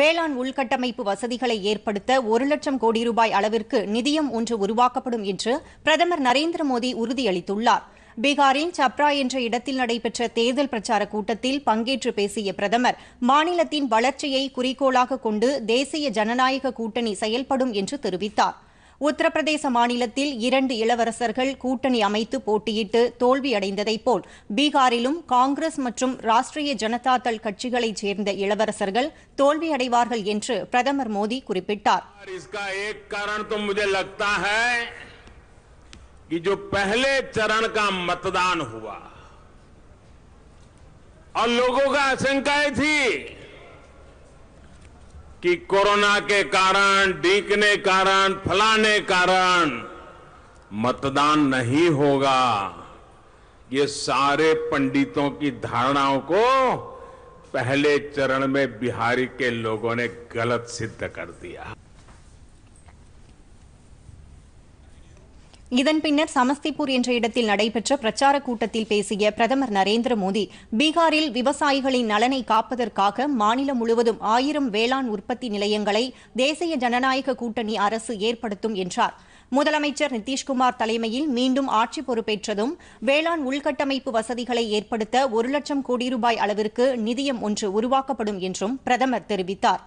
வேளாண் உள்கட்டமைப்பு வசதிகளை ஏற்படுத்த ஒரு லட்சம் கோடி ரூபாய் அளவிற்கு நிதியம் ஒன்று உருவாக்கப்படும் என்று பிரதமர் நரேந்திர மோடி உறுதியளித்துள்ளார் பீகாரின் சப்ரா என்ற இடத்தில் நடைபெற்ற தேர்தல் பிரச்சார கூட்டத்தில் பங்கேற்று பேசிய பிரதமர் மாநிலத்தின் வளர்ச்சியை குறிக்கோளாக கொண்டு தேசிய ஜனநாயக கூட்டணி செயல்படும் என்று தெரிவித்தாா் உத்தரப்பிரதேச மாநிலத்தில் இரண்டு இளவரசர்கள் கூட்டணி அமைத்து போட்டியிட்டு தோல்வியடைந்ததைப் போல் பீகாரிலும் காங்கிரஸ் மற்றும் ராஷ்டிரிய ஜனதா தள் கட்சிகளைச் சேர்ந்த இளவரசர்கள் தோல்வியடைவார்கள் என்று பிரதமர் மோடி குறிப்பிட்டார் कि जो पहले चरण का मतदान हुआ और लोगों का आशंकाएं थी कि कोरोना के कारण डीकने कारण फलाने कारण मतदान नहीं होगा ये सारे पंडितों की धारणाओं को पहले चरण में बिहारी के लोगों ने गलत सिद्ध कर दिया இதன் பின்னர் சமஸ்திபூர் என்ற இடத்தில் நடைபெற்ற பிரச்சார கூட்டத்தில் பேசிய பிரதமர் நரேந்திர மோடி பீகாரில் விவசாயிகளின் நலனை காப்பதற்காக மாநிலம் முழுவதும் ஆயிரம் வேளாண் உற்பத்தி நிலையங்களை தேசிய ஜனநாயக கூட்டணி அரசு ஏற்படுத்தும் என்றார் முதலமைச்சர் நிதிஷ்குமார் தலைமையில் மீண்டும் ஆட்சி பொறுப்பேற்றதும் வேளாண் உள்கட்டமைப்பு வசதிகளை ஏற்படுத்த ஒரு லட்சம் கோடி ரூபாய் அளவிற்கு நிதியம் ஒன்று உருவாக்கப்படும் என்றும் பிரதமர் தெரிவித்தாா்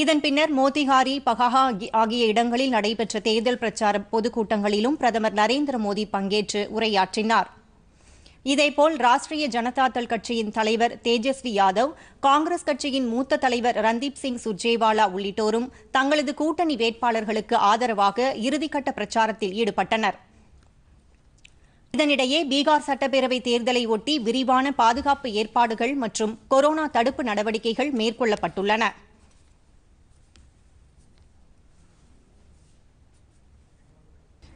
இதன் பின்னர் மோத்திஹாரி பகஹா ஆகிய இடங்களில் நடைபெற்ற தேர்தல் பிரச்சார பொதுக்கூட்டங்களிலும் பிரதமர் நரேந்திர மோடி பங்கேற்று உரையாற்றினார் இதேபோல் ராஷ்டிரிய ஜனதாதள் கட்சியின் தலைவர் தேஜஸ்வி யாதவ் காங்கிரஸ் கட்சியின் மூத்த தலைவர் ரன்தீப் சிங் சுர்ஜேவாலா உள்ளிட்டோரும் தங்களது கூட்டணி வேட்பாளர்களுக்கு ஆதரவாக இறுதிக்கட்ட பிரச்சாரத்தில் ஈடுபட்டனர் இதனிடையே பீகார் சட்டப்பேரவை தேர்தலை ஒட்டி விரிவான பாதுகாப்பு ஏற்பாடுகள் மற்றும் கொரோனா தடுப்பு நடவடிக்கைகள் மேற்கொள்ளப்பட்டுள்ளன